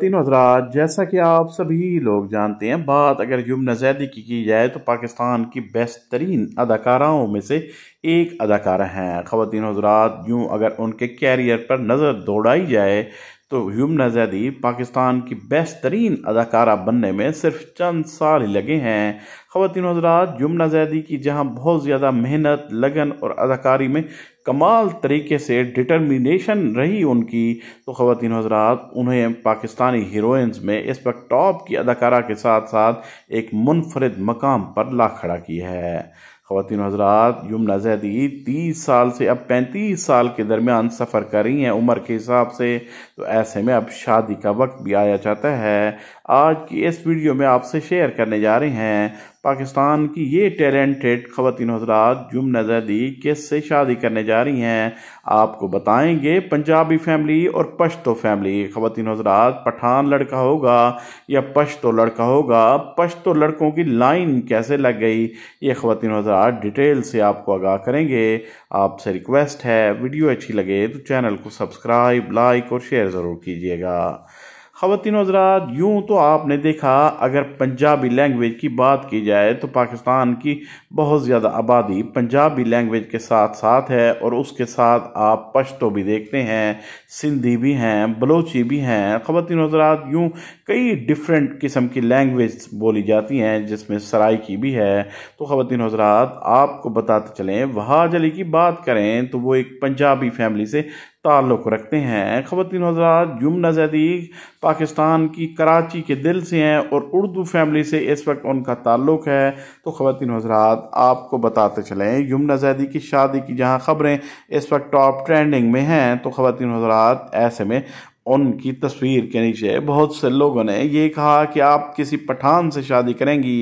तीनों हजरात जैसा कि आप सभी लोग जानते हैं बात अगर यमुना जैदी की की जाए तो पाकिस्तान की बेहतरीन अदाकाराओं में से एक अदाकारा हैं ख़वान हजरात यूँ अगर उनके कैरियर पर नज़र दौड़ाई जाए तो युमन जैदी पाकिस्तान की बेहतरीन अदाकारा बनने में सिर्फ चंद साल ही लगे हैं ख़वान हजरात यमुना जैदी की जहाँ बहुत ज़्यादा मेहनत लगन और अदाकारी में कमाल तरीके से डिटर्मिनेशन रही उनकी तो ख़वान हजरात उन्हें पाकिस्तानी हीरोइंस में इस वक्त टॉप की अदाकारा के साथ साथ एक मुनफरद मकाम पर ला खड़ा की है खातन हजरात यमुना जैदी तीस साल से अब पैंतीस साल के दरमियान सफ़र कर रही हैं उम्र के हिसाब से तो ऐसे में अब शादी का वक्त भी आया जाता है आज की इस वीडियो में आपसे शेयर करने जा रहे हैं पाकिस्तान की ये टैलेंटेड ख़वान हजरात जुम नज़र दी किस से शादी करने जा रही हैं आपको बताएंगे पंजाबी फैमिली और पश्तो फैमिली ख़वान हजरात पठान लड़का होगा या पश्तो लड़का होगा पश्तो लड़कों की लाइन कैसे लग गई ये ख़वान हजरात डिटेल से आपको आगाह करेंगे आपसे रिक्वेस्ट है वीडियो अच्छी लगे तो चैनल को सब्सक्राइब लाइक और शेयर ज़रूर कीजिएगा ख़वान हजरात यूँ तो आपने देखा अगर पंजाबी लैंग्वेज की बात की जाए तो पाकिस्तान की बहुत ज़्यादा आबादी पंजाबी लैंग्वेज के साथ साथ है और उसके साथ आप पश्तो भी देखते हैं सिंधी भी हैं बलोची भी हैं ख़वान हजरात यूँ कई डिफरेंट किस्म की लैंग्वेज बोली जाती हैं जिसमें सराइकी भी है तो ख़वान हजरात आपको बताते चलें वहाज अली की बात करें तो वो एक पंजाबी फैमिली से ताल्लुक़ रखते हैं ख़वान हजरात जुमना जैदी पाकिस्तान की कराची के दिल से हैं और उर्दू फैमिली से इस वक्त उनका ताल्लुक़ है तो ख़वान हजरात आपको बताते चलें जुमना जैदी की शादी की जहाँ ख़बरें इस वक्त टॉप ट्रेंडिंग में हैं तो ख़वान हजरात ऐसे में उनकी तस्वीर के नीचे बहुत से लोगों ने ये कहा कि आप किसी पठान से शादी करेंगी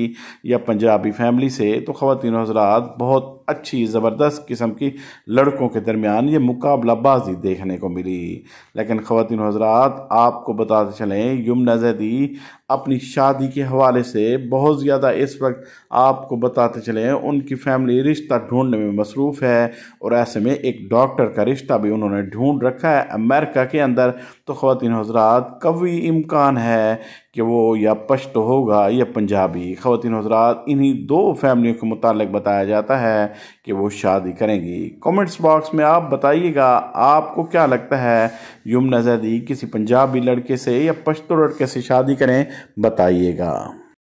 या पंजाबी फैमिली से तो ख़वान हजरात बहुत अच्छी ज़बरदस्त किस्म की लड़कों के दरमियान ये मुकाबलाबाजी देखने को मिली लेकिन ख़वान हजरात आपको बताते चलें यमुना जैदी अपनी शादी के हवाले से बहुत ज़्यादा इस वक्त आपको बताते चलें उनकी फैमिली रिश्ता ढूंढने में मसरूफ़ है और ऐसे में एक डॉक्टर का रिश्ता भी उन्होंने ढूंढ रखा है अमेरिका के अंदर तो ख़वान हजरात कवी इम्कान है कि वो या पश्त होगा या पंजाबी ख़वान हजरात इन्हीं दो फैमिलियों के मुतक बताया जाता है कि वो शादी करेंगी कमेंट्स बॉक्स में आप बताइएगा आपको क्या लगता है युमन जैदी किसी पंजाबी लड़के से या पश्तो लड़के से शादी करें बताइएगा